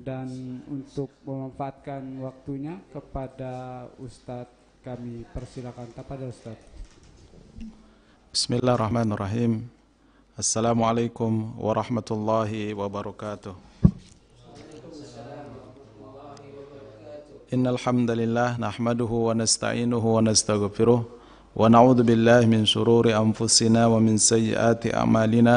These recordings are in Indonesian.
dan untuk memanfaatkan waktunya kepada Ustadz kami persilakan kepada Ustadz. Bismillahirrahmanirrahim. Assalamualaikum warahmatullahi wabarakatuh. إن الحمد لله نحمده ونستعينه ونستغفره ونعوذ بالله من شرور أنفسنا ومن سيئات أعمالنا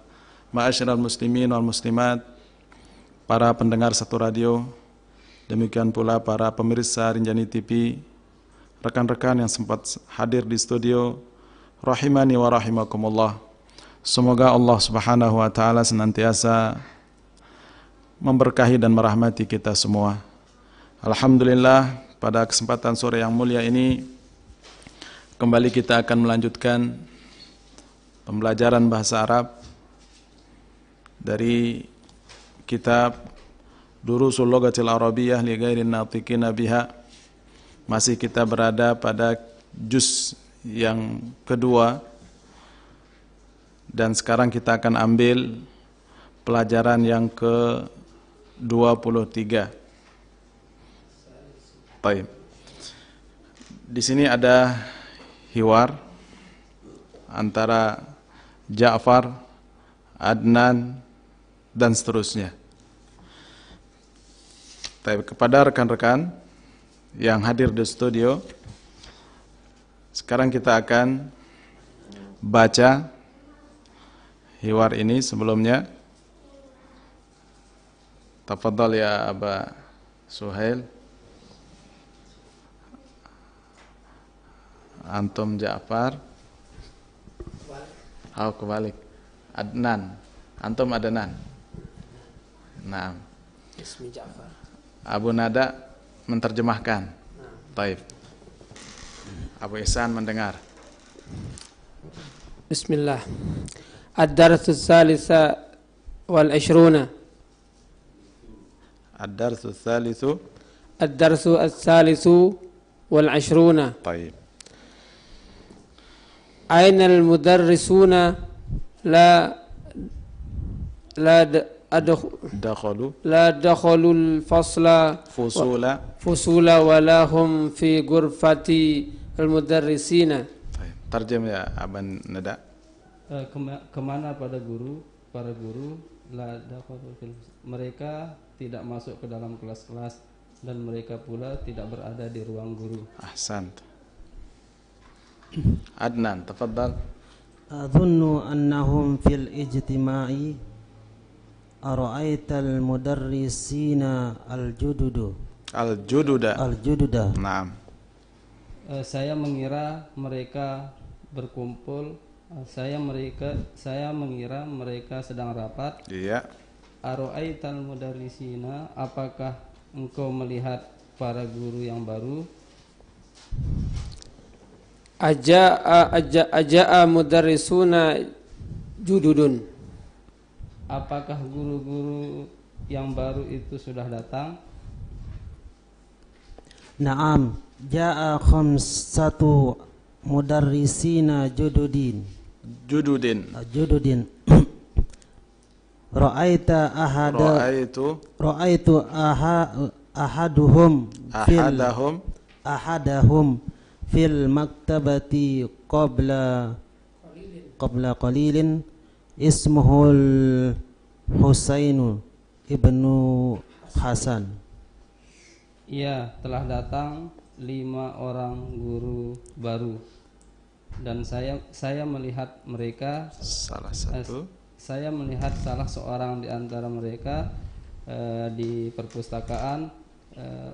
Ma'asyiral muslimin wal muslimat, para pendengar satu radio, demikian pula para pemirsa Rinjani TV, rekan-rekan yang sempat hadir di studio, rahimani wa rahimakumullah. Semoga Allah Subhanahu wa taala senantiasa memberkahi dan merahmati kita semua. Alhamdulillah, pada kesempatan sore yang mulia ini kembali kita akan melanjutkan pembelajaran bahasa Arab dari kitab Durusul Logatil Arabiyah li ghairin natiqina biha masih kita berada pada juz yang kedua dan sekarang kita akan ambil pelajaran yang ke 23. Baik. Di sini ada hiwar antara Ja'far, Adnan, dan seterusnya. Tapi kepada rekan-rekan yang hadir di studio, sekarang kita akan baca hiwar ini sebelumnya. Tafadhal ya Aba Suhail. Antum Ja'far. Aku kebalik. Adnan. Antum Adnan. Nah. Abu Nada menterjemahkan. Nah. Taib. Abu Ihsan mendengar. Bismillah. Ad-darsu salisa wal ishruna. Ad-darsu salisu. Ad-darsu salisu wal ishruna. Taib. Aina al-mudarrisuna la la adakh dakhalu la dakhalul fasla fusula fusula wala hum fi ghurfati al mudarrisina tarjam ya aban nada uh, kema, kemana pada guru para guru la dakhalul mereka tidak masuk ke dalam kelas-kelas dan mereka pula tidak berada di ruang guru ahsan adnan tafadhal adhunnu annahum fil ijtimai Ara'aital mudarrisina al-jududu. Al-jududa. Al-jududa. Naam. Uh, saya mengira mereka berkumpul. Uh, saya mereka saya mengira mereka sedang rapat. Iya. Ara'aital mudarrisina, apakah engkau melihat para guru yang baru? Aja'a aja'a aja mudarrisuna jududun apakah guru-guru yang baru itu sudah datang? Naam, ja'a khamsatu mudarrisina jududin. Jududin. Ah, jududin. Ra'aita ahada Ra'aitu Ra'aitu aha, ahaduhum ahadahum fil, ahadahum fil maktabati qabla qabla qalilin ismuhul Husainu ibnu Hasan Iya, telah datang lima orang guru baru dan saya saya melihat mereka salah satu eh, saya melihat salah seorang di antara mereka eh, di perpustakaan eh,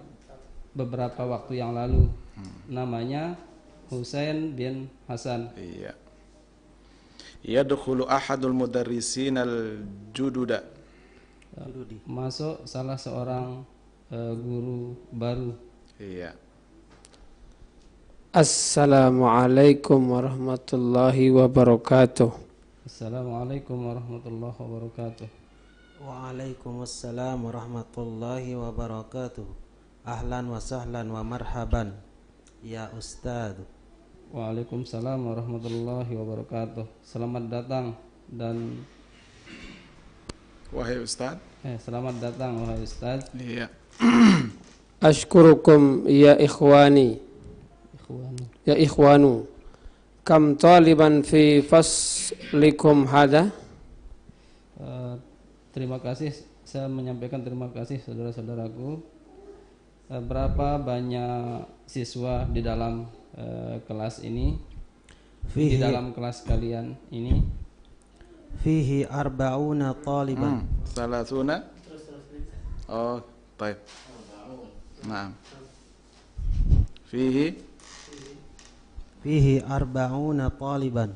beberapa waktu yang lalu hmm. namanya Husain bin Hasan. Iya yadkhulu ahadul mudarrisin al jududa masuk salah seorang uh, guru baru iya Assalamualaikum warahmatullahi wabarakatuh Assalamualaikum warahmatullahi wabarakatuh Waalaikumsalam warahmatullahi wabarakatuh Ahlan wa sahlan wa marhaban Ya Ustadz Waalaikumsalam warahmatullahi wabarakatuh. Selamat datang dan Wahai Ustaz. Eh, selamat datang wahai Ustaz. Iya. Ashkurukum ya ikhwani. Ya ikhwanu. Kam taliban fi faslikum hada? Uh, terima kasih saya menyampaikan terima kasih saudara-saudaraku. Uh, berapa banyak siswa di dalam Eh, kelas ini Fihi. di dalam kelas kalian ini fihi arba'una taliban hmm. salasuna oh baik nah fihi fihi arba'una taliban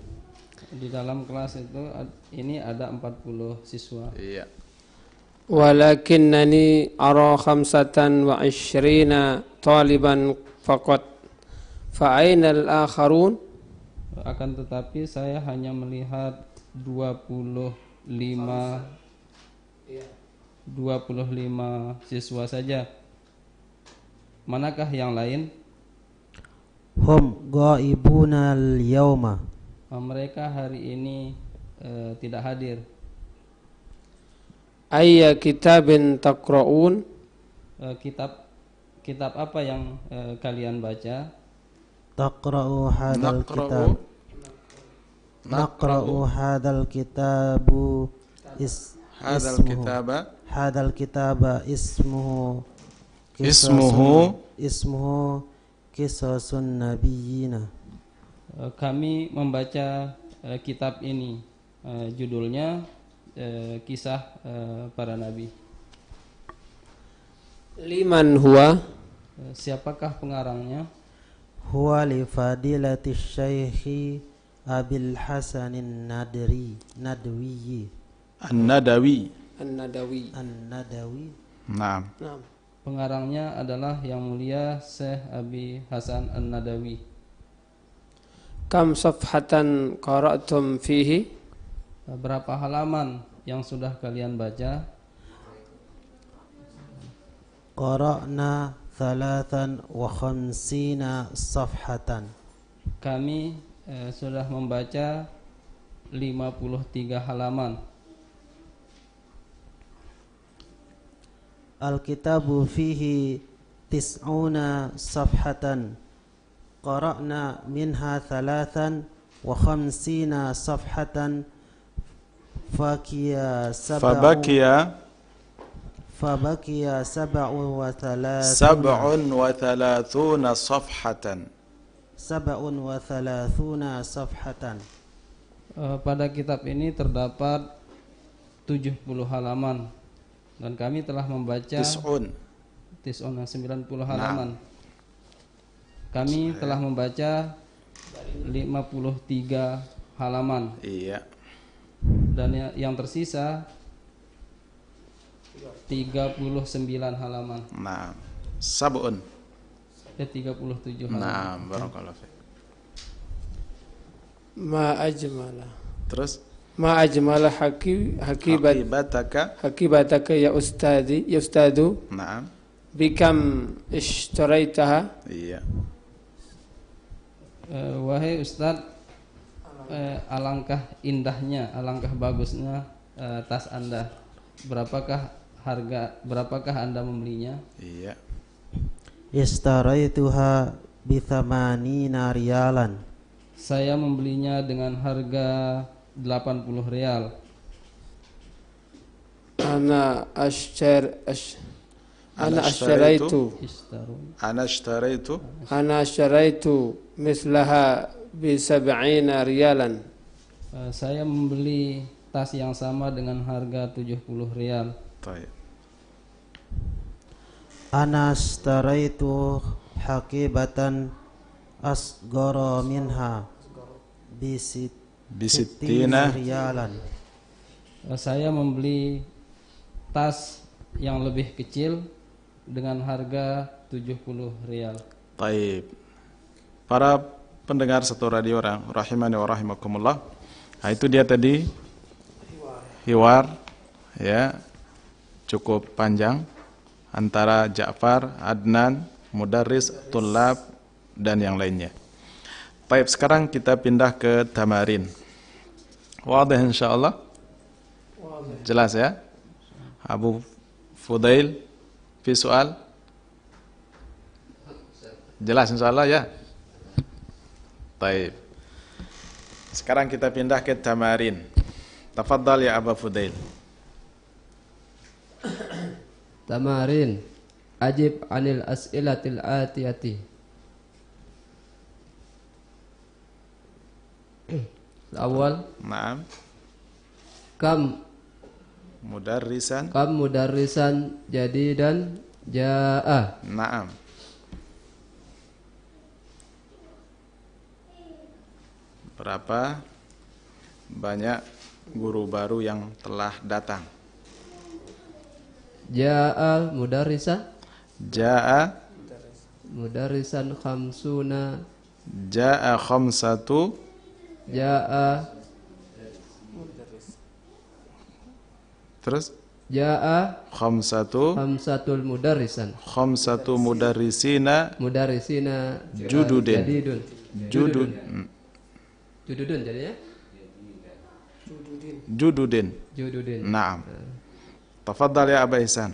di dalam kelas itu ini ada 40 siswa iya walakinnani ara khamsatan wa ishrina taliban faqat Fa'ainal akharun akan tetapi saya hanya melihat 25 25 iya. siswa saja. Manakah yang lain? Hum ghaibuna yauma ah, Mereka hari ini uh, tidak hadir. Ayya kitabin takra'un Uh, eh, kitab kitab apa yang uh, kalian baca? taqra'u hadal kitab. نقرأ hadal kitabu is. Hadal kitaba الكتاب اسمه اسمه ismuhu kisasun nabiyina kami membaca uh, kitab ini uh, judulnya uh, kisah uh, para nabi liman huwa siapakah pengarangnya huwa li fadilati syaikhi Abil Hasan Nadri Nadwi An-Nadawi An-Nadawi An-Nadawi Naam. Naam. Pengarangnya adalah yang mulia Syekh Abi Hasan An-Nadawi Kam safhatan qara'tum fihi Berapa halaman yang sudah kalian baca Qara'na thalathan wa khamsina safhatan kami eh, sudah membaca 53 halaman Alkitabu fihi tis'una safhatan Qara'na minha thalathan wa khamsina safhatan Fakia sab'u فبكي سبع وثلاثون سبع وثلاثون صفحة سبع وثلاثون صفحة eh, pada kitab ini terdapat 70 halaman dan kami telah membaca tis'un tis'un 90 nah. halaman nah. kami Saya. telah membaca 53 halaman iya dan ya, yang tersisa 39 halaman. Nah, sabun. Ya eh, 37 halaman. Nah, barakallahu fiik. Ma ajmala. Terus ma ajmala haki hakibat hakibataka hakibataka ya ustadi ya ustadu. Nah. Bikam ishtaraitaha? Iya. Uh, wahai Ustadz, uh, eh, alangkah indahnya, alangkah bagusnya uh, tas Anda. Berapakah harga berapakah Anda membelinya? Iya. Istaraituha bisa mani narialan. Saya membelinya dengan harga 80 rial. Ana ashtar ash أنا اشتريت Ana اشتريت أنا اشتريت مثلها بسبعين narialan. saya membeli tas yang sama dengan harga 70 rial. طيب أنا اشتريت حقيبة أصغر منها بست بستين ريالا saya membeli tas yang lebih kecil dengan harga 70 rial. Taib. Para pendengar satu radio rahimani wa rahimakumullah. Nah, itu dia tadi hiwar ya cukup panjang antara Ja'far, Adnan, Mudaris, Tulab, dan yang lainnya. Taib sekarang kita pindah ke Tamarin. Wadah insya Allah Jelas ya? Abu Fudail, visual jelas Insya Allah ya? Taib. Sekarang kita pindah ke Tamarin. Tafadhal ya Abu Fudail. Tamarin Ajib anil as'ilatil atiyati Awal Naam Kam Mudarrisan Kam mudarrisan jadi dan ja'a Naam Berapa banyak guru baru yang telah datang Ja'a mudarrisa Ja'a Mudarisan khamsuna Ja'a khamsatu Ja'a Terus Ja'a khamsatu khamsatul mudarisan. khamsatu mudarisina. mudarrisina jududin jadidun judud jududun jadinya jududin jududin jududin naam eh. تفضل ya أبا إحسان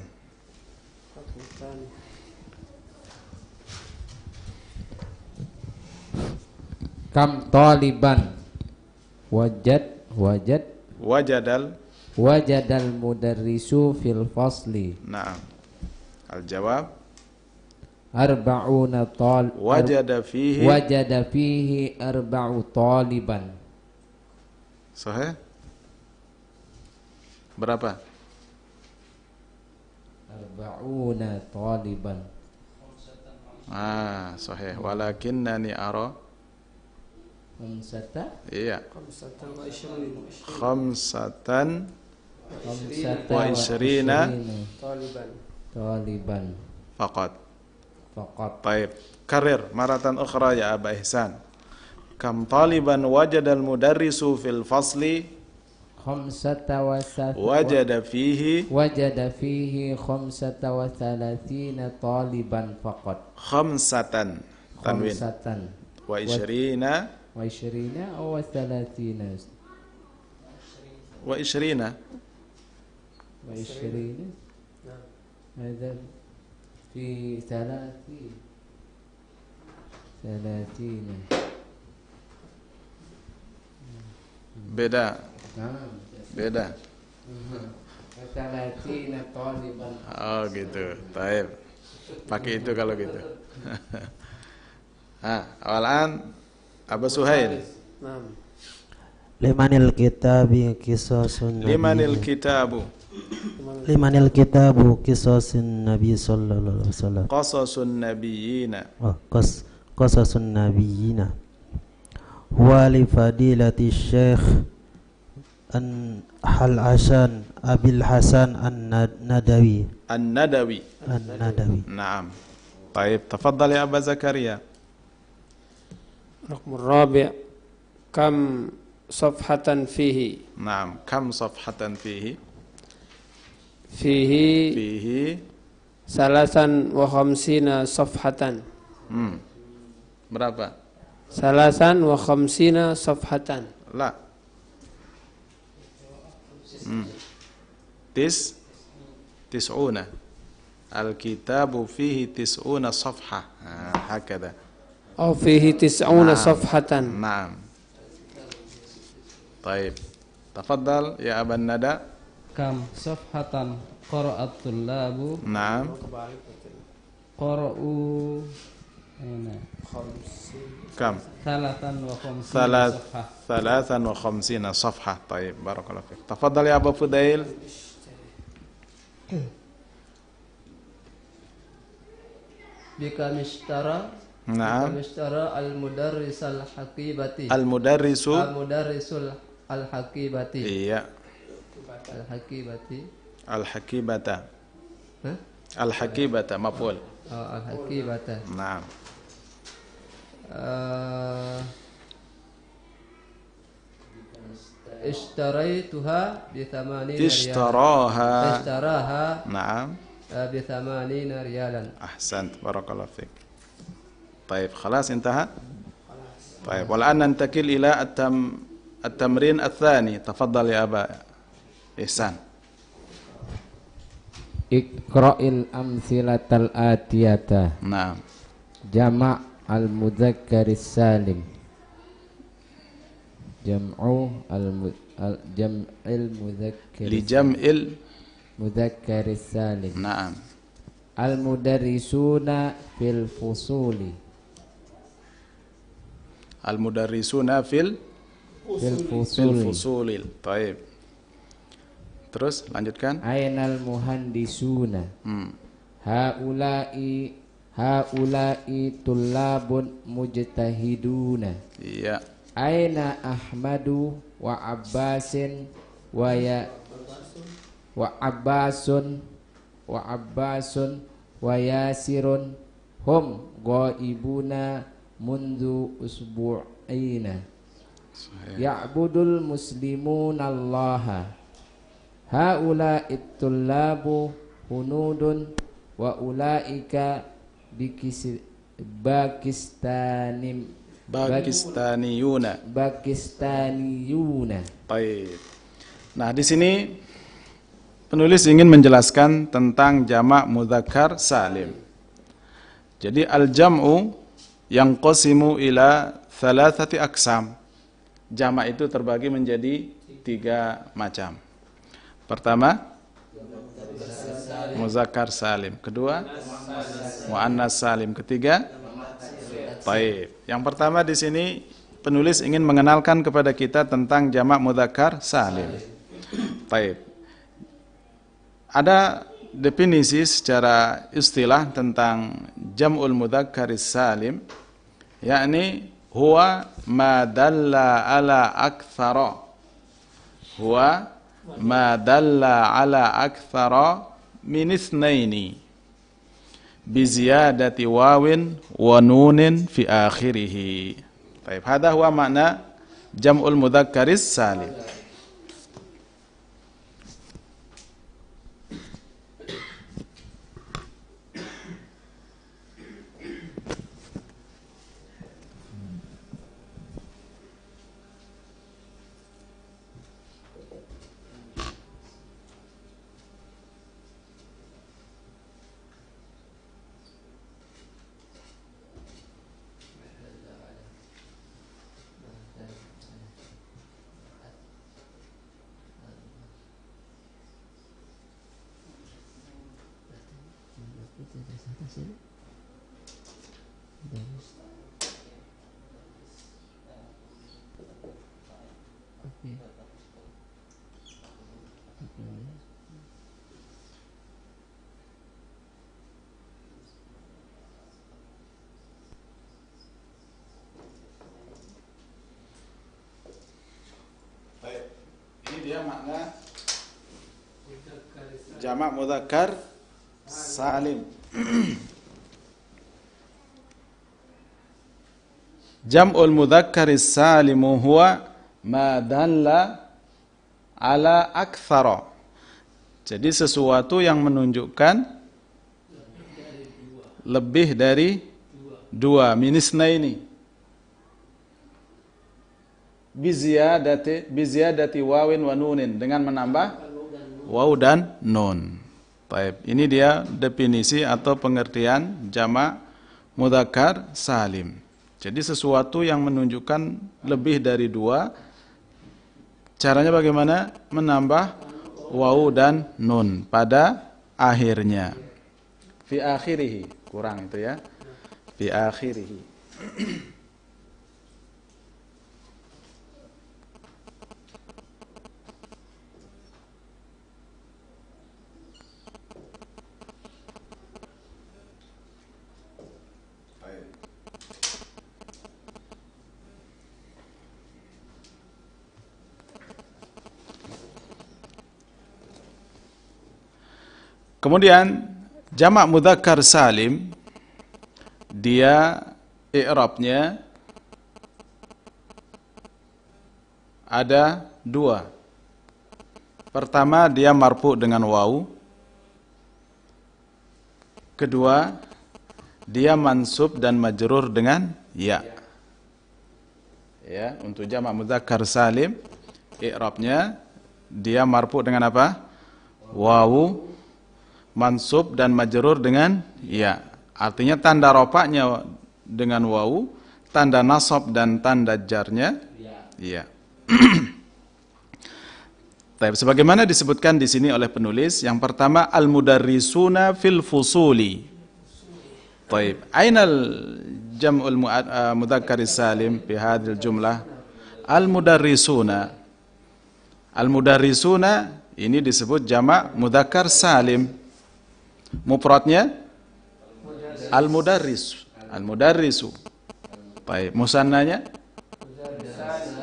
kam taliban wajad wajad wajadal wajadal mudarrisu fil fasli na'am al jawab arba'una tal wajada fihi wajada fihi arba'u taliban sahih berapa arba'una taliban ah sahih walakinnani ara khamsata iya khamsatan wa ishrina taliban taliban faqat faqat taib karir maratan ukhra ya aba ihsan kam taliban wajadal mudarrisu fil fasli خمسة وثلاثين وجد فيه وجد فيه خمسة وثلاثين طالبا فقط خمسة خمسة وعشرين وعشرين أو ثلاثين وعشرين وعشرين هذا في ثلاثين ثلاثين بدا Beda. Oh gitu. Taib. Pakai itu kalau gitu. ah, awalan Abu Suhail. Limanil kitabi sunnah Limanil kitabu Limanil kitabu sunnah nabi sallallahu alaihi wasallam Qasasun nabiyina oh, qasasun nabiyina Wa fadilati syekh An Hal Hasan Abil Hasan An Nadawi. An Nadawi. An Nadawi. Naam. طيب تفضل يا أبا زكريا رقم الرابع كم صفحة فيه نعم كم صفحة فيه فيه فيه salasan wa khamsina safhatan. Hmm. Berapa? Salasan wa khamsina Lah. Tis tis'una. Al-kitabu fihi tis'una safhah. Ah, Hakada. Au fihi tis'una safhatan. Naam. Taib. Tafadhal ya Aban Nada. Kam safhatan qara'at tullabu. Naam. Qara'u كم ثلاثا وخمسين ثلاث صفحة ثلاثا وخمسين صفحة طيب بارك الله فيك تفضل يا أبو فضيل بكم اشترى نعم اشترى المدرس الحقيبة المدرس المدرس الحقيبة هي إيه. الحقيبة الحقيبة الحقيبة مفعول آه، الحقيبة نعم آه، اشتريتها بثمانين اشتراها ريالا اشتراها نعم آه، بثمانين ريالا أحسنت بارك الله فيك طيب خلاص انتهى طيب والآن ننتقل إلى التم التمرين الثاني تفضل يا أبا إحسان اقرأ الأمثلة الآتية نعم جمع al-mudzakkaris salim jam'u al, al jam'il mudzakkar li jam'il mudzakkaris salim na'am al-mudarrisuna fil fusuli al-mudarrisuna fil fil fusuli fil fusuli taib terus lanjutkan ainal muhandisuna hmm. haula'i Haulai tulabun mujtahiduna. Iya. Aina Ahmadu wa Abbasin wa ya wa Abbasun wa Abbasun wa Yasirun hum ghaibuna mundu usbu'ina. Ya'budul muslimun Allah. Haulai tulabu hunudun wa ulaika Bikis, Bakistanim Bakistaniyuna Bakistaniyuna Baik. Nah di sini penulis ingin menjelaskan tentang jamak mudzakkar salim. Jadi al-jam'u yang qasimu ila thalathati aksam. Jamak itu terbagi menjadi tiga macam. Pertama, muzakkar salim. Kedua, muannas salim. Ketiga, taib. Yang pertama di sini penulis ingin mengenalkan kepada kita tentang jamak muzakkar salim. Taib. Ada definisi secara istilah tentang jam'ul mudzakkar salim yakni huwa ma dalla ala akthara huwa ma dalla ala akthara من اثنين بزيادة واو ونون في آخره طيب هذا هو معنى جمع المذكر السالم Jamak ini bagus jamak mudzakkar salim Jam'ul mudzakkar salimu huwa ma dalla ala akthara. Jadi sesuatu yang menunjukkan lebih dari dua, minus minisna ini. Biziyadati biziyadati wawin wa nunin dengan menambah waw dan nun. Baik, Ini dia definisi atau pengertian jama' mudakar salim. Jadi sesuatu yang menunjukkan lebih dari dua. Caranya bagaimana? Menambah wau dan nun pada akhirnya. Fi akhirihi, kurang itu ya. Fi akhirihi. Kemudian jamak mudzakkar salim dia i'rabnya ada dua. Pertama dia marfu dengan wa'u. Kedua dia mansub dan majrur dengan ya. Ya, untuk jamak mudzakkar salim i'rabnya dia marfu dengan apa? wa'u mansub dan majerur dengan ya. Artinya tanda ropaknya dengan wau, tanda nasab dan tanda jarnya ya. ya. Tapi sebagaimana disebutkan di sini oleh penulis, yang pertama al-mudarrisuna fil fusuli. Taib. Ainal jam'ul mudzakkar salim fi hadhil jumlah? Al-mudarrisuna. Al-mudarrisuna ini disebut jamak mudzakkar salim. Mufradnya al-mudarris. Al-mudarrisu. Baik, musannanya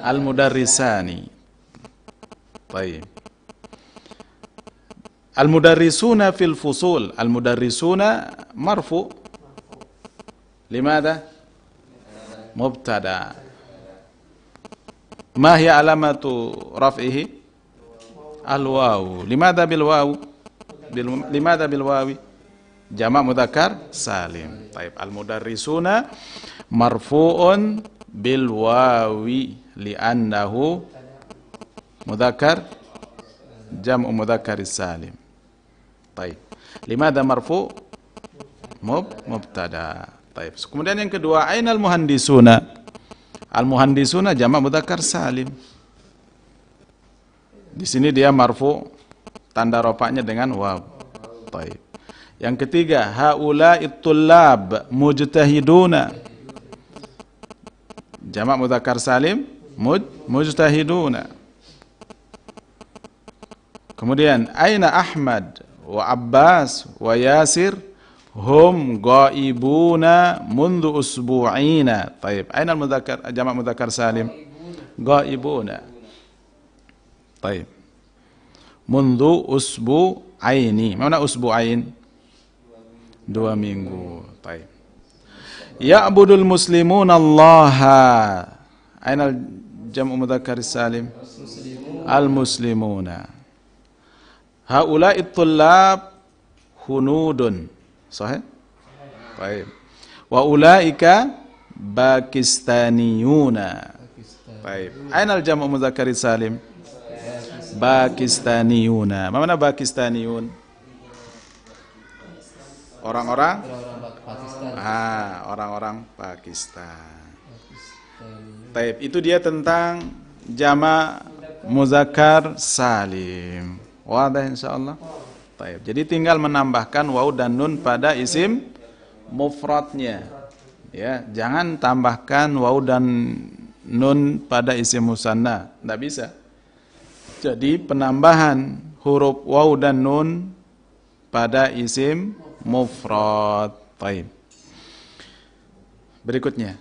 al-mudarrisani. Baik. Al-mudarrisuna fil fusul. Al-mudarrisuna marfu. Mubtada. Limada لماذا؟ مبتدا alamatu هي al رفعه؟ Limada bil wawu bil, limada bil wawi jamak mudakar salim taib al mudarrisuna marfu'un bil wawi li'annahu mudakar jam mudakar salim taib limada marfu mub mubtada taib kemudian yang kedua ainal muhandisuna al muhandisuna jamak mudakar salim di sini dia marfu Tanda ropaknya dengan waw. Taib. Yang ketiga, haula itulab mujtahiduna. Jamak mudzakkar salim muj mujtahiduna. Kemudian aina Ahmad wa Abbas wa Yasir hum ghaibuna mundu usbu'ina. Taib. Aina mudzakkar jamak mudzakkar salim? Ghaibuna. Taib. Mundu usbu aini. Mana usbu ain? Dua minggu. Taib. Ya'budul muslimun Allah. Ainal jam'u mudzakkar salim? Al muslimuna. Haula'i itulab hunudun. Sahih? Taib. Wa ulaika bakistaniyuna. Baik. Ainal jam'u mudzakkar salim? Pakistaniuna, Mana Pakistaniun? Orang-orang? Ah, orang-orang Pakistan. Taib. Itu dia tentang jama muzakkar salim. Wadah Allah. Taib. Jadi tinggal menambahkan waw dan nun pada isim mufradnya. Ya, jangan tambahkan waw dan nun pada isim musanna. Tidak bisa. Jadi penambahan huruf waw dan nun pada isim mufrad. Taib. Berikutnya.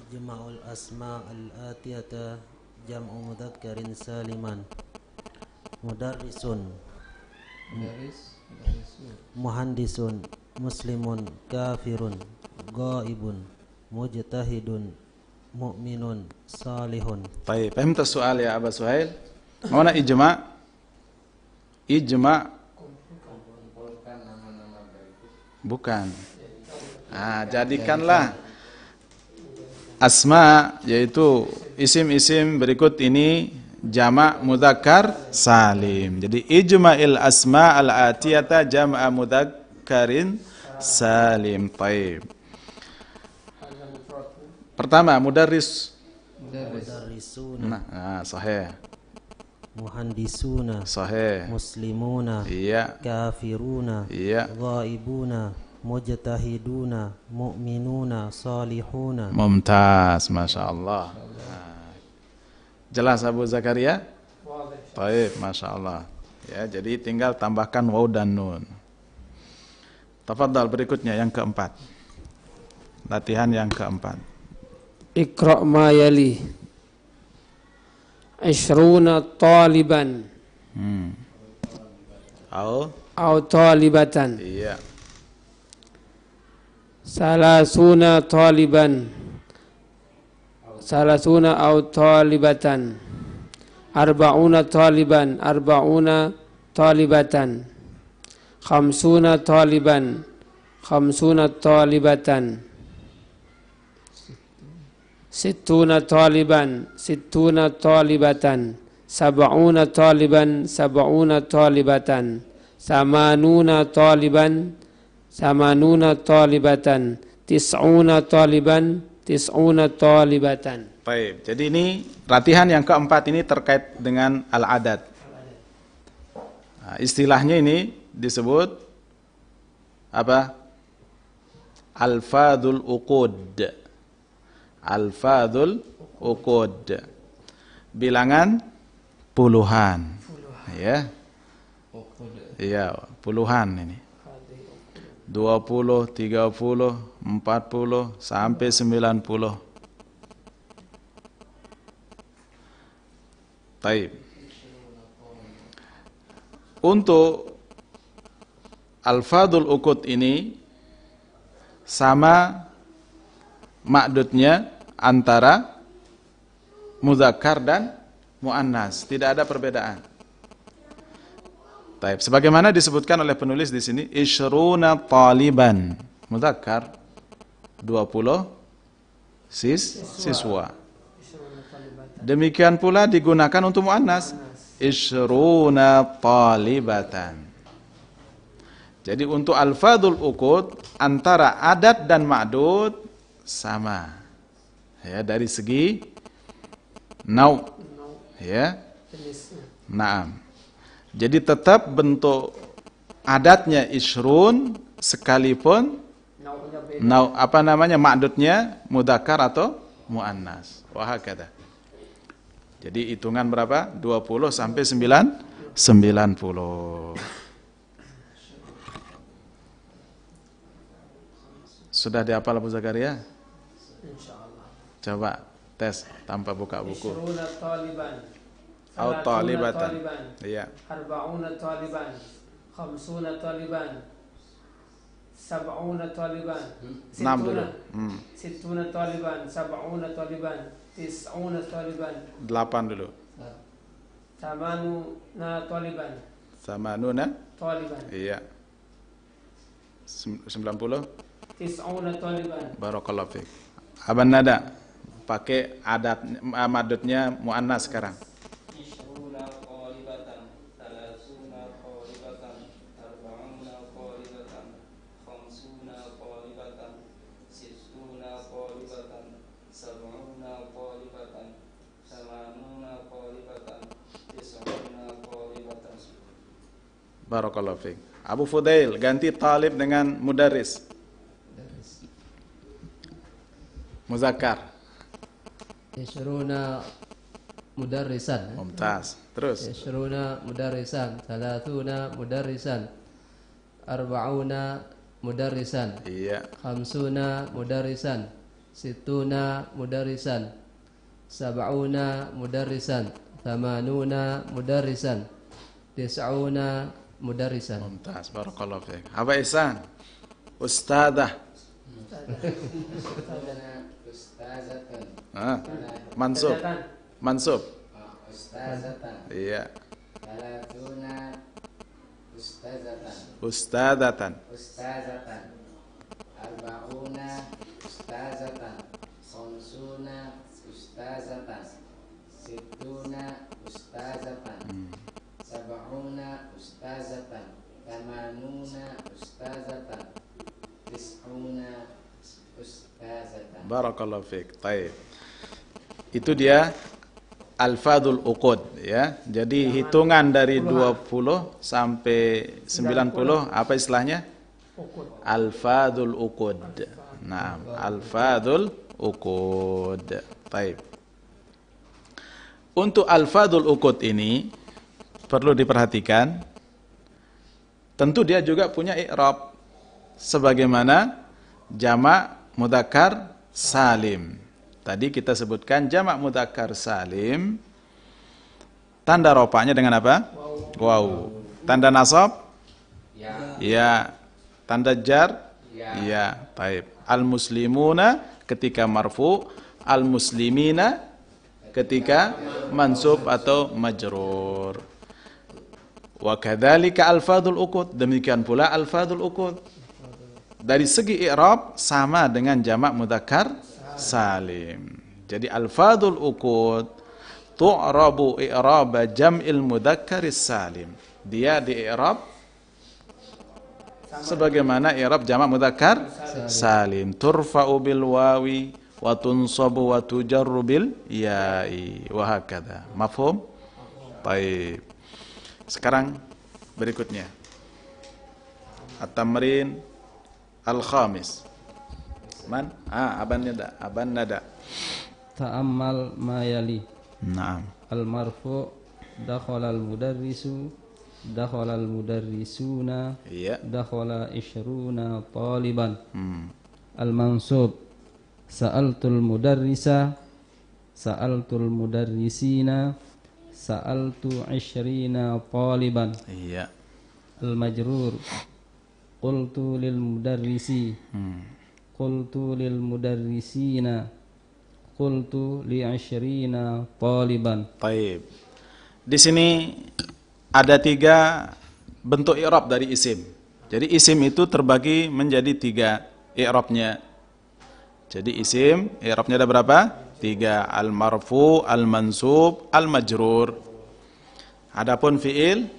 Ijma'ul asma' al-atiyata jam'u mudhakkarin saliman. Mudarrisun. Mudarris. Muhandisun. Muslimun. Kafirun. Mujtahidun Mu'minun salihun. Baik, paham tak soal ya Abah Suhail? Mana ijma? Ijma? bukan Ah jadikanlah asma yaitu isim-isim berikut ini jamak mudakar, salim. Jadi ijma'il asma al atiyata jamak mudakarin salim. Taib. Pertama, mudaris. Mudarisuna. Nah, nah sahih. Muhandisuna. Sahih. Muslimuna. Iya. Kafiruna. Iya. Ghaibuna. Mujtahiduna, mu'minuna, salihuna. Mumtaz, Masya Allah. Ah. Jelas Abu Zakaria? Baik, Masya Allah. Ya, jadi tinggal tambahkan waw dan nun. Tafadhal berikutnya yang keempat. Latihan yang keempat. اقرأ ما يلي عشرون طالبا أو أو طالبة ثلاثون طالبا ثلاثون أو طالبة أربعون طالبا أربعون طالبة خمسون طالبا خمسون طالبة situna taliban situna talibatan Sabauna taliban Sabauna talibatan samanuna taliban samanuna talibatan tis'una taliban tis'una talibatan Baik, jadi ini latihan yang keempat ini terkait dengan al-adat. Nah, istilahnya ini disebut apa? Alfadul uqud. Alfadul uqud. Bilangan puluhan. ya Ya. puluhan ini. 20, 30, 40 sampai 90. Taib. Untuk Al-Fadul ukud ini sama makdudnya antara muzakkar dan muannas, tidak ada perbedaan. Taib. Sebagaimana disebutkan oleh penulis di sini, isruna taliban, muzakkar 20 sis, siswa. Demikian pula digunakan untuk muannas, isruna talibatan. Jadi untuk alfadul ukut antara adat dan ma'dud sama ya dari segi nau ya naam jadi tetap bentuk adatnya isrun sekalipun nau apa namanya makdutnya mudakar atau muannas wahakada jadi hitungan berapa 20 sampai 9 90 Sudah dihafal Abu Zakaria? Insya Coba tes tanpa buka buku. taliban. talibatan. Iya. Arba'una taliban. Khamsuna taliban. Sab'una hmm? dulu. Hmm. Situna taliban. taliban. Tis'una taliban. Delapan dulu. Nah. taliban. Iya. Sembilan puluh? Tis'una taliban. Barakallahu fiqh. Abang Nada pakai adat eh, madudnya muanna sekarang. Barakallahu fiik. Abu Fudail ganti talib dengan mudaris. Muzakkar. Ishruna mudarrisan. Mumtaz. Terus. Ishruna mudarrisan. Thalathuna mudarrisan. Arba'una mudarrisan. Iya. Khamsuna mudarrisan. Situna mudarrisan. Sab'una mudarrisan. Thamanuna mudarrisan. Tis'una mudarrisan. Mumtaz. Barakallahu fiik. Apa Ihsan? Ustazah. Ustazah. Ustazah. Ah. Mansub. Mansub. Oh, iya. Salatuna ustazatan. Ustazatan. Ustazatan. Arba'una ustazatan. Khamsuna ustazatan. situna ustazatan. Hmm. Sab'una ustazatan. Tamanuna ustazatan. Tis'una ustazatan. Barakallahu fiik. Taib. Itu dia alfadul uqud ya. Jadi hitungan dari 20 sampai 90 apa istilahnya? Alfadul uqud. Naam, alfadul uqud. Taib. Untuk alfadul uqud ini perlu diperhatikan tentu dia juga punya i'rab sebagaimana jamak mudakar salim. Tadi kita sebutkan jamak mudakar salim. Tanda rupanya dengan apa? Wow. wow. Tanda nasab? Ya. ya. Tanda jar? Ya. ya. Taib. Al-muslimuna ketika marfu, al-muslimina ketika mansub atau majrur. Wa kadzalika alfadul uqud, demikian pula alfadul uqud dari segi i'rab sama dengan jamak mudzakkar salim. Jadi alfadul uqud tu'rabu i'rab jam'il mudzakkar salim. Dia di i'rab sebagaimana i'rab jamak mudzakkar salim. Turfa'u bil wawi wa tunsabu wa tujarru bil ya'i wa hakadha. Mafhum? Baik. Sekarang berikutnya. At-tamrin Al-Khamis Man? Ah, Aban Nada Aban Nada Ta'ammal ma yali Naam Al-Marfu Dakhala al-mudarrisu Dakhala al-mudarrisuna ya. Dakhala ishruna taliban hmm. Al-Mansub Sa'altul mudarrisa Sa'altul mudarrisina Sa'altu ishrina taliban Iya Al-Majrur Qultu lil mudarrisi hmm. Qultu lil mudarrisina Qultu li ashrina taliban Taib Di sini ada tiga bentuk i'rab dari isim Jadi isim itu terbagi menjadi tiga i'rabnya Jadi isim, i'rabnya ada berapa? Tiga, al-marfu, al-mansub, al-majrur Adapun fi'il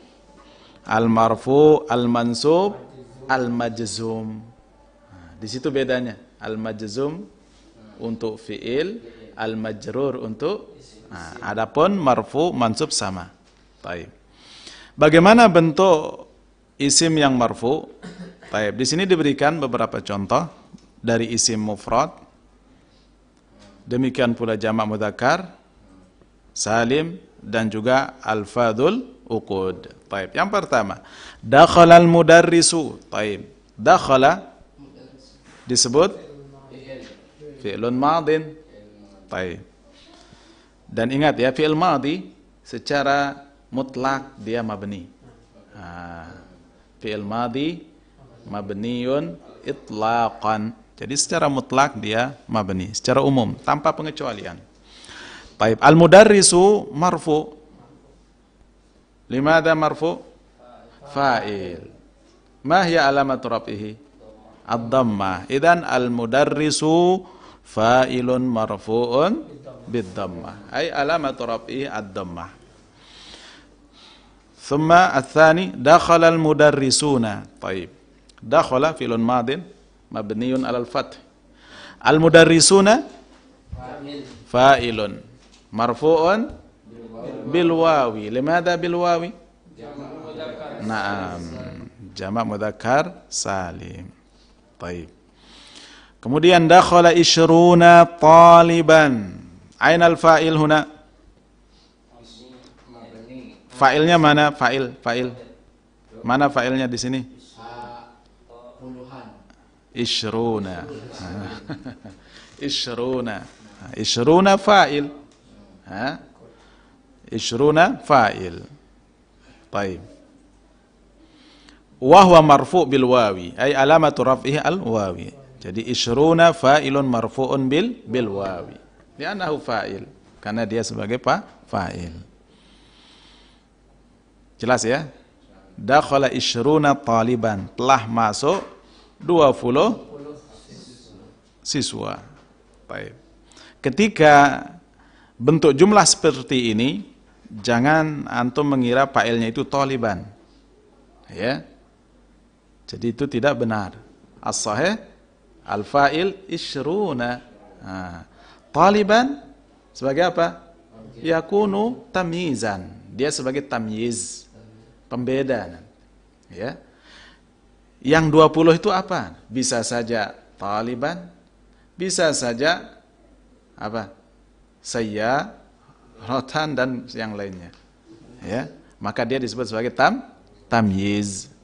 al-marfu, al-mansub, al-majzum. Ah, di situ bedanya. Al-majzum untuk fi'il, al-majrur untuk nah, adapun marfu mansub sama. Taib. Bagaimana bentuk isim yang marfu? Taib. Di sini diberikan beberapa contoh dari isim mufrad. Demikian pula jamak mudzakkar, salim dan juga al-fadul uqud. Taib. Yang pertama, Dakhala al-mudarrisu. Taib. Dakhala disebut fi'lun madin. Taib. Dan ingat ya, fi'il madhi secara mutlak dia mabni. Nah, fi'il madhi mabniun itlaqan. Jadi secara mutlak dia mabni, secara umum, tanpa pengecualian. Taib. Al-mudarrisu marfu. Limada marfu? fa'il. Ma hiya alamat rafihi? Ad-dhammah. Idan al-mudarrisu fa'ilun marfu'un bid-dhammah. Ai alamat rafihi ad-dhammah. Thumma al-thani, dakhala al-mudarrisuna. Taib. Dakhala filun madin, mabniyun alal fath. Al-mudarrisuna? Fa'ilun. Marfu'un? Bilwawi. Lema ada bilwawi? Naam. Jamak mudzakkar salim. baik. Kemudian dakhala ishruna taliban. Ain al-fa'il huna? Fa'ilnya mana? Fa'il, fa'il. Mana fa'ilnya di sini? Ishruna. ishruna. Ishruna fa'il. Ha? Ishruna fa'il. Baik wahwa marfu bil wawi ay alamatu raf'ihi al wawi jadi isruna fa'ilun marfu'un bil bil wawi li'annahu fa'il karena dia sebagai pa, fa'il jelas ya dakhala isruna taliban telah masuk 20 siswa Baik. ketika bentuk jumlah seperti ini jangan antum mengira fa'ilnya itu taliban ya jadi itu tidak benar. As-sahih al-fa'il isyruna. Ha. taliban sebagai apa? Yakunu tamizan. Dia sebagai tamyiz, pembeda. Ya. Yang 20 itu apa? Bisa saja taliban, bisa saja apa? Saya rotan dan yang lainnya. Ya. Maka dia disebut sebagai tam tamyiz.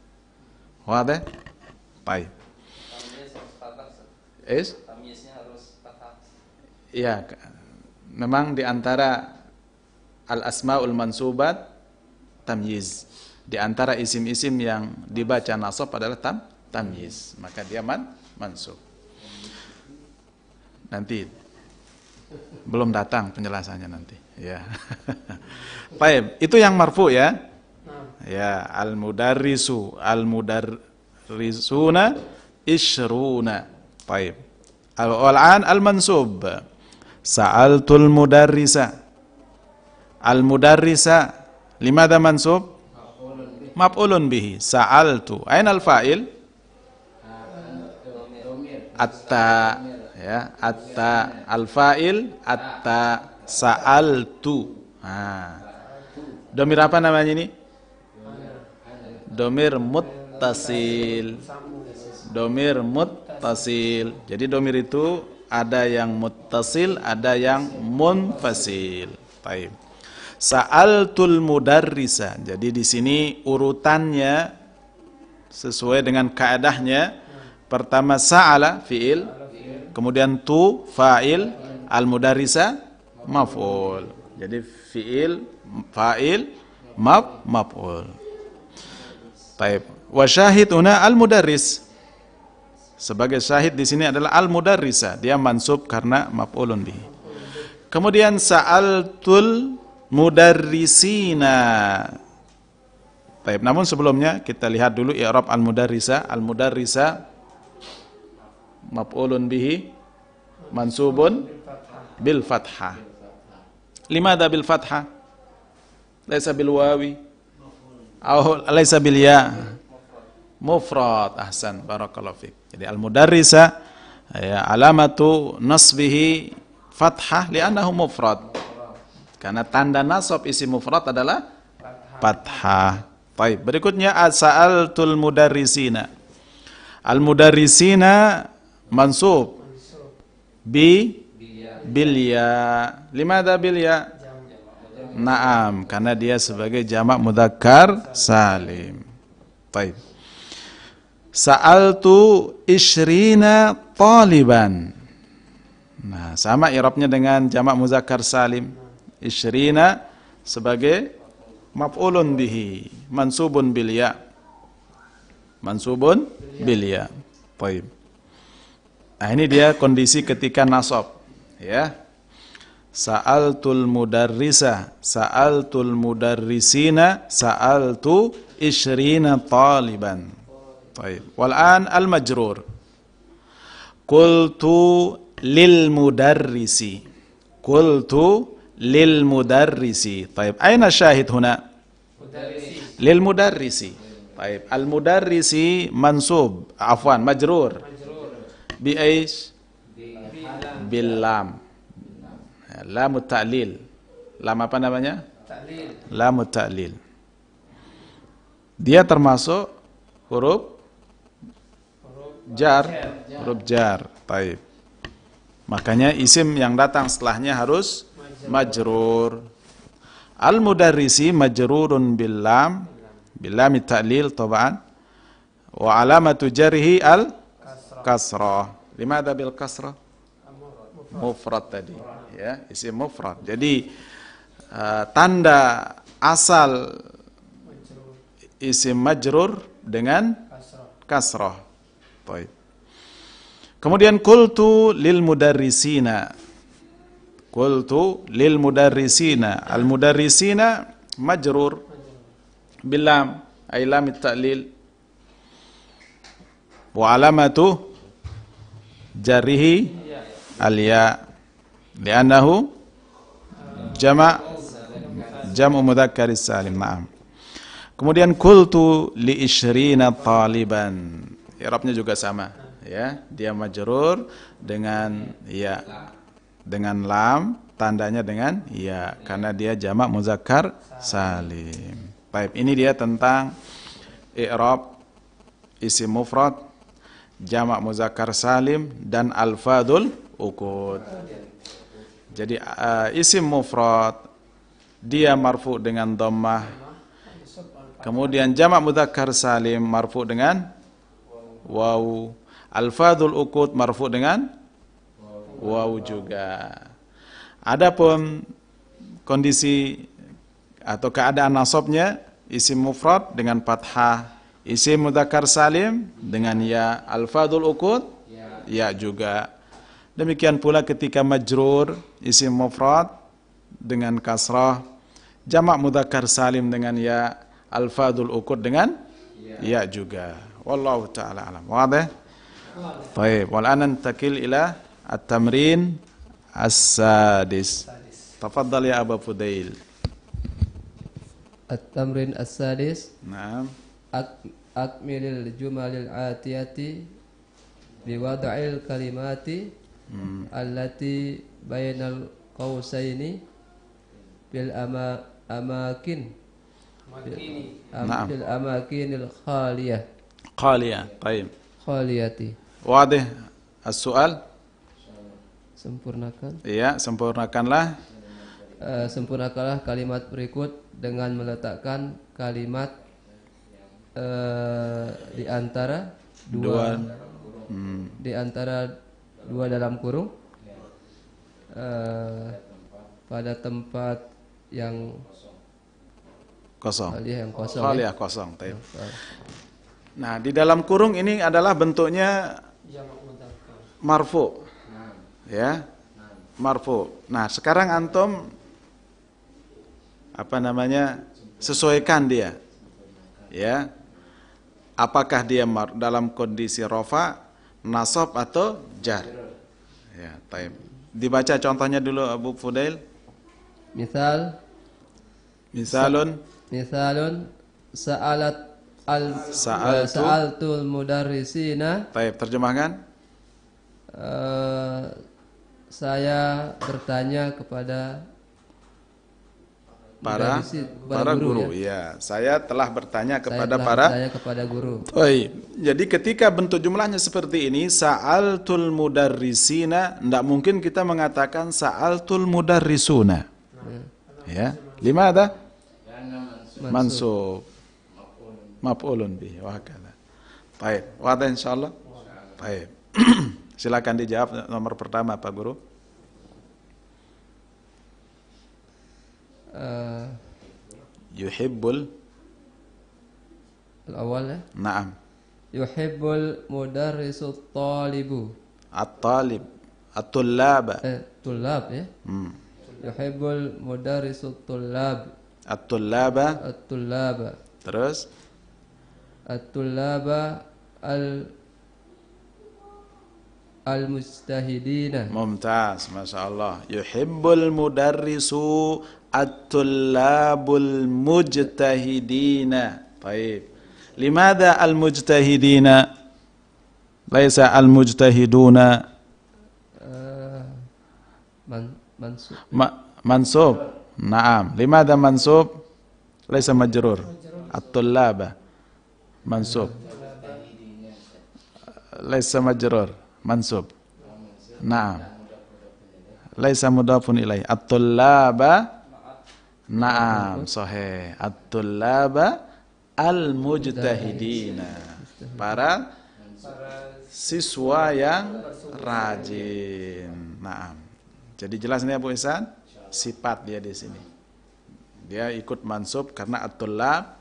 Wadah? Baik. Is? Ya, memang di antara al-asmaul mansubat tamyiz. Di antara isim-isim yang dibaca nasab adalah tam tamyiz. Maka dia man mansub. Nanti belum datang penjelasannya nanti. Ya. Baik, itu yang marfu ya ya al mudarrisu al mudarrisuna isruna baik al al'an al mansub sa'altul mudarrisa al mudarrisa limadha mansub maf'ulun bihi sa'altu ain al fa'il atta ya atta al fa'il atta sa'altu ha domir apa namanya ini domir muttasil domir muttasil jadi domir itu ada yang muttasil ada yang munfasil taib sa'altul mudarrisa jadi di sini urutannya sesuai dengan kaedahnya pertama sa'ala fi'il kemudian tu fa'il al mudarrisa maf'ul jadi fi'il fa'il maf maf'ul Taib. Wa syahiduna al mudaris. Sebagai syahid di sini adalah al mudarisa Dia mansub karena mapulun bi. Kemudian tul mudarisina. Taib. Namun sebelumnya kita lihat dulu i'rab al mudarisa al mudarisa mapulun bihi mansubun bil fathah. Lima dah bil fathah? Laisa bil wawi. Au laisa bil ya. Mufrad. Ahsan. Barakallahu fiik. Jadi al-mudarrisa ya, alamatu nasbihi fathah li'annahu mufrad. Karena tanda nasab isi mufrad adalah fathah. Baik, berikutnya as'altul mudarrisina. Al-mudarrisina mansub bi bilya. Limada bilya? Naam, karena dia sebagai jamak mudzakkar salim. Baik. Sa'altu ishrina taliban. Nah, sama irabnya dengan jamak muzakkar salim. Ishrina sebagai maf'ulun bihi, mansubun bil ya. Mansubun bil ya. Baik. Nah, ini dia kondisi ketika nasab, ya. Sa'altul mudarrisa, sa'altul mudarrisina, sa'altu ishrina taliban. طيب والآن المجرور قلت للمدرس قلت للمدرس طيب أين الشاهد هنا مدرسي. للمدرس طيب المدرس منصوب عفوا مجرور, مجرور. بأيش باللام lamu ta'lil lam apa namanya ta'lil lamu ta'lil dia termasuk huruf jar huruf jar taib makanya isim yang datang setelahnya harus majrur al mudarrisi majrurun bil lam bil lam ta'lil tabaan wa alamatu jarihi al kasrah limadha bil kasrah mufrad tadi ya isim mufrad jadi uh, tanda asal isim majrur dengan kasroh Taib. kemudian kultu lil mudarrisina kultu lil mudarrisina al mudarrisina majrur bilam ay lam ta'lil wa alamatu jarihi alia. Ya. لأنه جمع جمع مذكر السالم نعم kemudian kultu li ishrina taliban irabnya ya, juga sama ya dia majrur dengan ya dengan lam tandanya dengan ya karena dia jamak muzakkar salim baik ini dia tentang i'rab isim mufrad jamak muzakkar salim dan alfadul ukud jadi uh, isim mufrad dia marfu dengan dhammah. Kemudian jamak mudzakkar salim marfu dengan waw. Alfadul ukut marfu dengan waw juga. Adapun kondisi atau keadaan nasabnya isim mufrad dengan fathah, isim mudzakkar salim dengan ya. Alfadul ukut ya juga. Demikian pula ketika majrur isim mufrad dengan kasrah, jamak mudakar salim dengan ya, alfadul ukur dengan ya, ya juga. Wallahu taala alam. Wadih? Baik, wal anan takil ila at-tamrin as-sadis. Tafaddal ya Abu Fudail. At-tamrin as-sadis. Naam. Akmilil jumalil atiyati biwada'il kalimati hmm. allati bainal qausaini bil ama amakin Am, fil amakinil khaliyah khaliyah طيب khaliyati wadih as-su'al sempurnakan iya sempurnakanlah uh, sempurnakanlah kalimat berikut dengan meletakkan kalimat uh, di antara dua, dua. Hmm. di antara dua dalam kurung uh, pada tempat yang kosong. kali yang kosong. Khaliah ya? kosong. Nah, di dalam kurung ini adalah bentuknya marfu. Ya. Marfu. Nah, sekarang antum apa namanya? sesuaikan dia. Ya. Apakah dia dalam kondisi rofa nasab atau jar. Ya, taib. Dibaca contohnya dulu Abu Fudail. Misal Misalun Misalun sa'alat al Saal tul mudarisina. Taib, terjemahkan. Uh, saya bertanya kepada para para, guru, guru ya. ya. Saya telah bertanya kepada telah para bertanya kepada guru. Baik. Jadi ketika bentuk jumlahnya seperti ini saal tul mudarrisina tidak mungkin kita mengatakan saal tul mudarrisuna. ya, Ya. Lima ada? Mansub. mapulun bi wakala Baik. Wadah insyaallah? Baik. Silakan dijawab nomor pertama Pak Guru. Eh, yuhibbul al-awwal ya? Naam. Yuhibbul mudarrisu talibu At-talib. At-tullab. Eh, tullab ya. Hmm. Yuhibbul mudarrisu at at at Terus at-tullab al al-mustahidina. Mumtaz, masyaallah. Yuhibbul mudarrisu at-tullabul mujtahidina. Baik. Limada al-mujtahidina? Laisa al-mujtahiduna. Eh, mansub. Ma, mansub. Naam. Limada mansub? Laisa majrur. At-tullaba. Mansub. Laisa majrur. Mansub. Naam. Laisa mudafun ilaih. At-tullaba. Naam, sahih. At-tullaba al-mujtahidina. Para siswa yang rajin. Naam. Jadi jelas nih Abu Ihsan sifat dia di sini. Dia ikut mansub karena at-tullab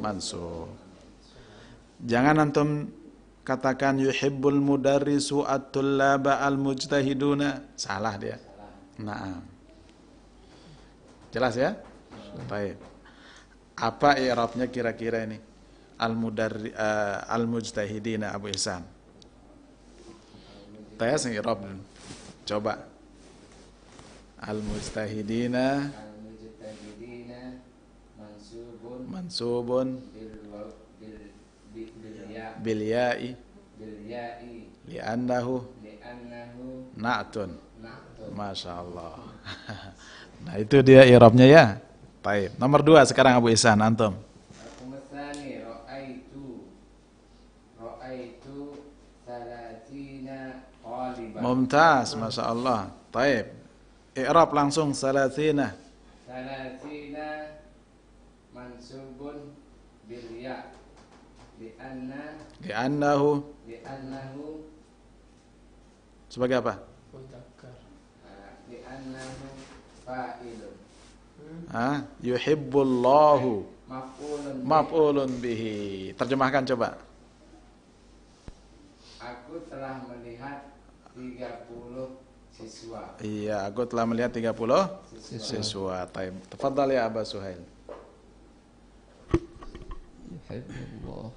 mansub. Jangan antum katakan yuhibbul mudarrisu at-tullaba al-mujtahiduna. Salah dia. Naam. Jelas ya? Baik. Apa i'rabnya kira-kira ini? Al-mudarri uh, al-mujtahidina Abu Ihsan. Tanya sing i'rab. Coba. Al-mujtahidina al-mujtahidina mansubun mansubun bil ya'i bil ya'i li'annahu Na'tun. Masya Allah Nah itu dia irobnya ya. Taib. Nomor dua sekarang Abu Isan antum. Mumtaz, Masya Allah. Taib. Irob langsung salatina. Salatina mansubun bilya. ya. Lianna. Liannahu. Liannahu. Sebagai apa? Mudakar. Liannahu. Ah, yuhibbullahu maf'ulun bihi. Terjemahkan coba. Aku telah melihat 30 siswa. Iya, aku telah melihat 30 siswa. siswa. Taib. Tafadhal ya Aba Suhail. Yuhibbullahu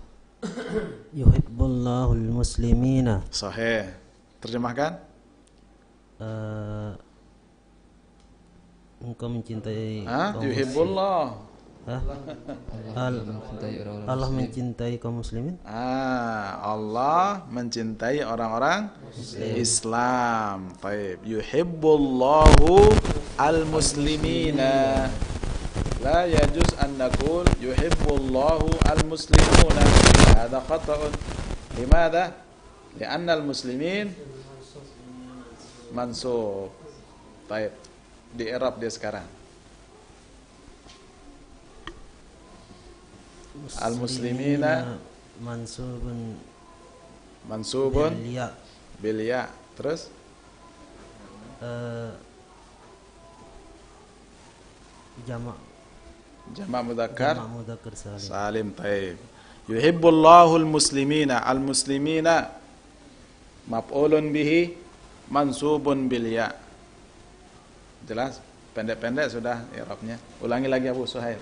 Yuhibbullahul muslimina. Sahih. Terjemahkan. Uh, engkau mencintai Hah? Yuhibbullah. Hah? Allah, Allah mencintai kaum muslimin. Ah, Allah mencintai orang-orang Islam. Taib. Yuhibbullahu al-muslimina. لا يجوز أن نقول يحب الله المسلمون هذا خطأ لماذا؟ لأن المسلمين منصوب طيب di Arab dia sekarang. Al-muslimina mansubun mansubun bilya bilya terus uh, jamak jamak jamak salim salim taib yuhibbullahu al-muslimina al-muslimina maf'ulun bihi mansubun Bilia. Jelas? Pendek-pendek sudah i'rabnya. Ya Ulangi lagi Abu Suhaib.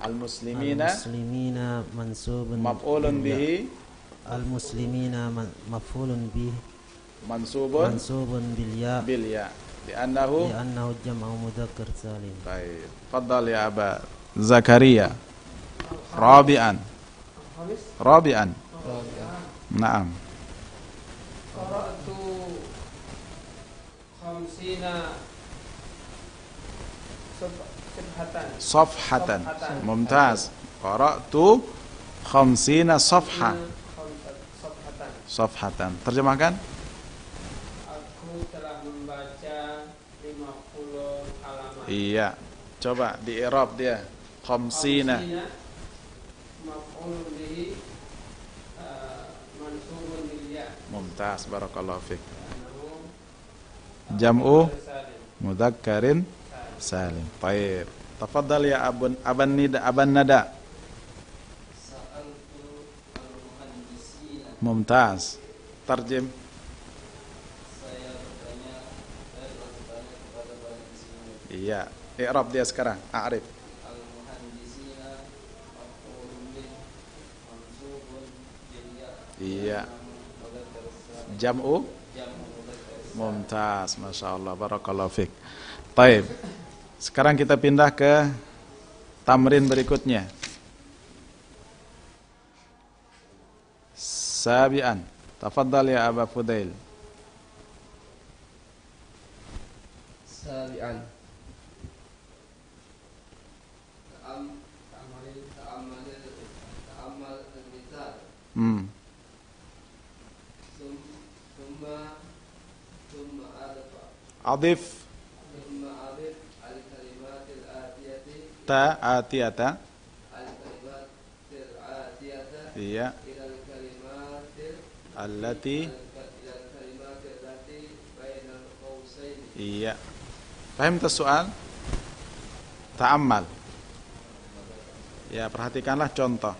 Al-muslimina Al-muslimina mansubun maf'ulun bihi Al-muslimina maf'ulun bihi mansubun mansubun bil ya bil ya li'annahu li'annahu jam'u mudzakkar salim. Baik. Faddal ya Aba Zakaria. Rabi'an. Rabi'an. Naam. Qara'tu 50 Sofhatan. Mumtaz. Qara'tu khamsina sofha. Sofhatan. Terjemahkan. Aku telah membaca 50 halaman. Iya. Coba di Arab dia. Khamsina. Eh, ya. Mumtaz. Barakallahu fiqh. Jam'u. Mudakkarin. Salim. Baik. Tafadhal ya Abun Aban Nida Aban Nada. Mumtaz. Tarjim. Iya, i'rab dia sekarang, a'rif. Iya. Jam'u? Mumtaz, Masya Allah, Barakallahu Fik. baik. Sekarang kita pindah ke tamrin berikutnya. Sabian. Tafadhal ya Aba Fudail. Sabian. Hmm. Adif ta Atiata Iya Allati Iya Paham tak soal? ta'ammal Ya perhatikanlah contoh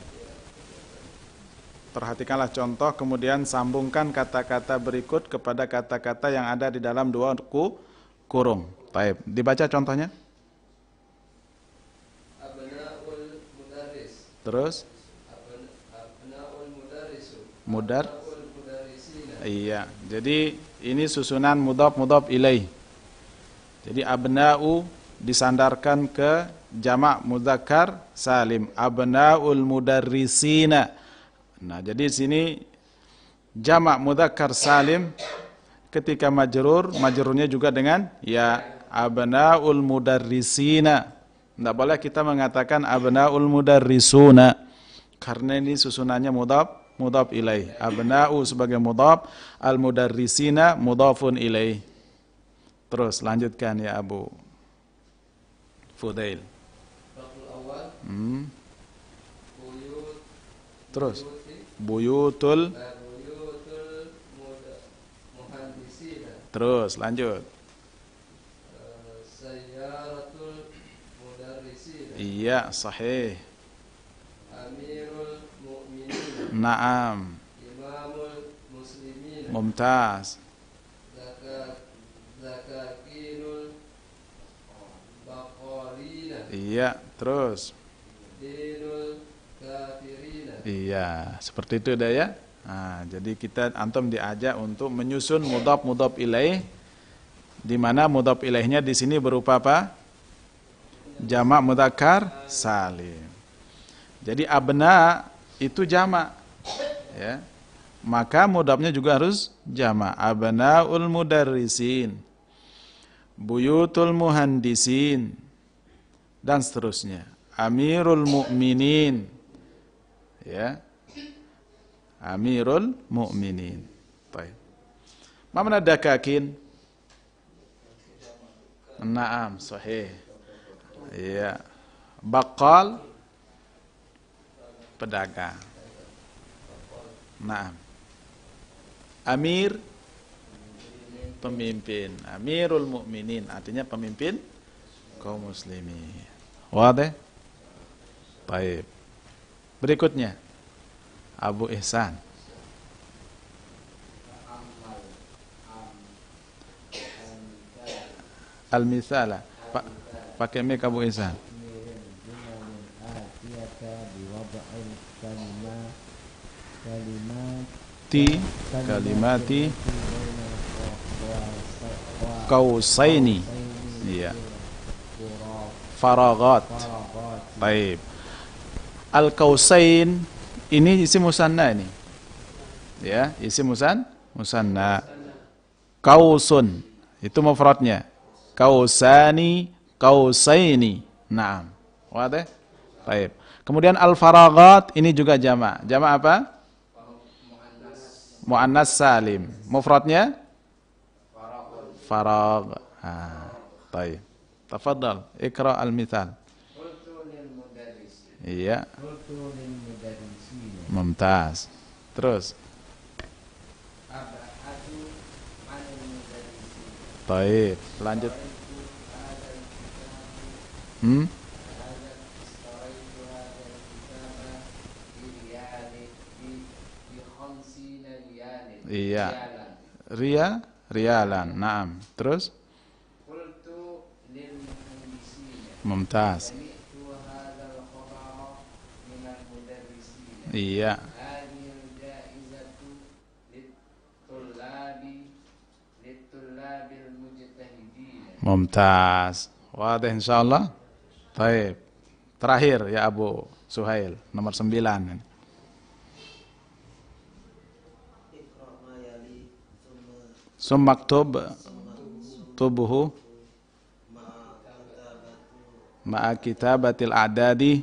Perhatikanlah contoh, kemudian sambungkan kata-kata berikut kepada kata-kata yang ada di dalam dua kurung. Taib. Dibaca contohnya. Terus? Mudar. Iya. Jadi ini susunan mudop-mudop ilaih. Jadi abna'u disandarkan ke jamak mudakar salim. Abna'ul mudarrisina. Nah, jadi sini jamak mudakar salim ketika majrur, majrurnya juga dengan ya abna'ul mudarrisina. Tidak boleh kita mengatakan abnaul mudarrisuna karena ini susunannya mudab mudab ilaih. Abna'u sebagai mudab, al-mudarrisina mudafun ilaih. Terus lanjutkan ya Abu Fudail. Hmm. Terus buyutul eh, Terus lanjut. Iya, sahih. Amirul Naam. Imamul Mumtaz. Iya, terus. Iya, seperti itu dah ya. Nah, jadi kita antum diajak untuk menyusun mudhaf mudhaf ilaih di mana mudhaf ilaihnya di sini berupa apa? jamak mudakar salim. Jadi abna itu jamak. Ya. Maka mudabnya juga harus jamak. Abnaul mudarrisin. Buyutul muhandisin. Dan seterusnya. Amirul mu'minin. Ya. Amirul mu'minin. Baik. Mana dakakin? Naam, sahih. Iya. Bakal pedagang. Nah. Amir pemimpin. Amirul mukminin artinya pemimpin kaum muslimin. waduh Baik. Berikutnya Abu Ihsan. Al-Misala. Pak pakai mic Abu Ti kalimati kau kausaini ya faragat baik al kausain ini isi musanna ini ya isi musan musanna kausun itu mufradnya kausani kausaini. Naam. Wadah? Baik. Kemudian al faragat ini juga jama, jama apa? Muannas salim. Mufradnya? Farag. Ah, baik. Tafadhal, ikra al-mithal. Iya. Mumtaz. Terus. Baik, lanjut. Hmm? Iya. Ria, rialan. Naam. Terus? Mumtaz. Iya. Mumtaz. Wadah insyaallah. Baik. Terakhir ya Abu Suhail, nomor sembilan. Sumaktub tubuhu ma'a kitabatil a'dadi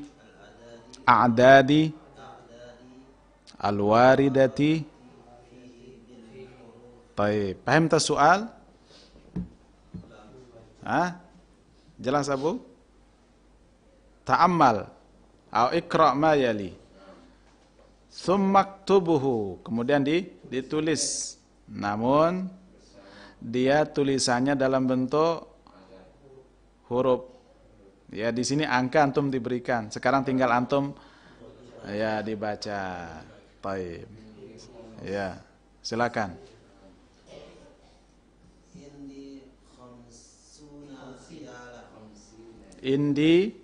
a'dadi alwaridati. Baik, Paham tak soal? Hah? Jelas Abu? ta'ammal atau ikra ma yali tubuhu kemudian di, ditulis namun dia tulisannya dalam bentuk huruf ya di sini angka antum diberikan sekarang tinggal antum ya dibaca taib ya silakan indi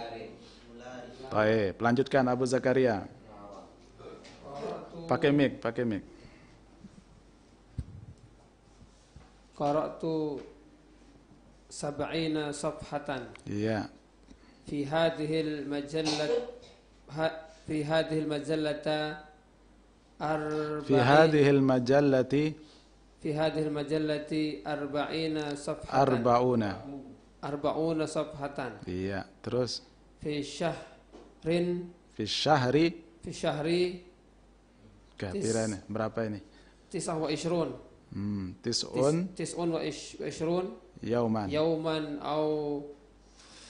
Baik, lanjutkan Abu Zakaria. Pakai mic, pakai mic. Qara'tu sab'ina safhatan. Iya. Fi hadhihi al-majallah fi hadhihi al-majallata fi hadhihi al-majallati fi hadhihi al-majallati arba'ina safhatan. Arba'una. Arba'una safhatan. Iya, terus fi syah rin fi syahri fi syahri kathiran berapa ini 29 hmm 29 29 yauman yauman au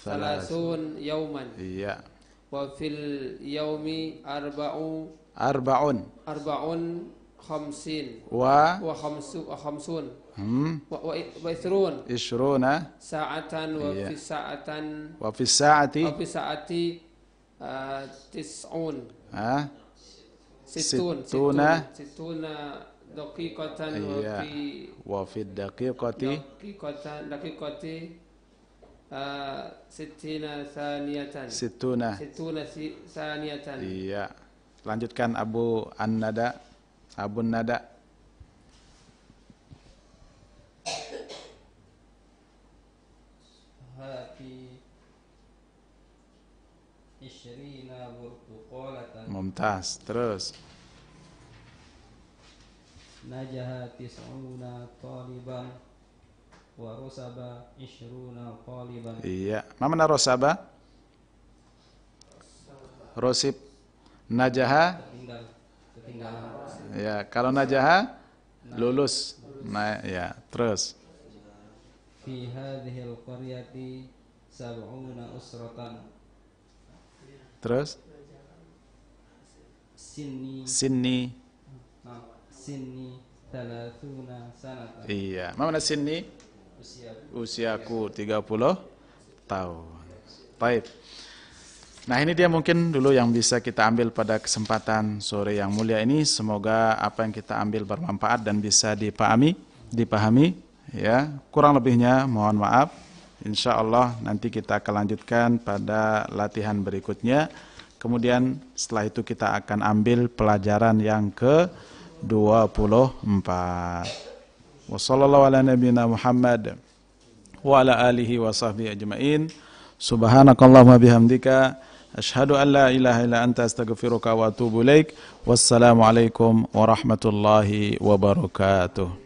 salasun yauman iya wa fil yaumi arbaun arba'un arba'un khamsin wa wa khamsu wa khamsun Hm. wa wa, wa isrun isruna sa'atan wa iya. fi sa'atan wa fi sa'ati wa fi sa'ati tis'un. Situna. Situna uh, daqiqatan wa iya. fi wa fi daqiqati daqiqatan uh, situna situna iya lanjutkan Abu An-Nada Abu Nada Happy Mumtaz. Terus. Najaha tis'una taliban wa rosaba ishruna taliban. Iya. Ma mana rosaba? Rosib. Najaha? Tertinggal. Tertinggalan. Ya, kalau najaha lulus. Nah, ya, terus. Fi hadhil qaryati sab'una usratan Terus? Sini. Sini. Sini. sanatan. Iya. Mana sini? Usiaku. Usiaku 30 tahun. Baik. Nah ini dia mungkin dulu yang bisa kita ambil pada kesempatan sore yang mulia ini. Semoga apa yang kita ambil bermanfaat dan bisa dipahami, dipahami. Ya, kurang lebihnya mohon maaf. Insya Allah nanti kita akan lanjutkan pada latihan berikutnya. Kemudian setelah itu kita akan ambil pelajaran yang ke-24. Wassalamualaikum warahmatullahi wabarakatuh.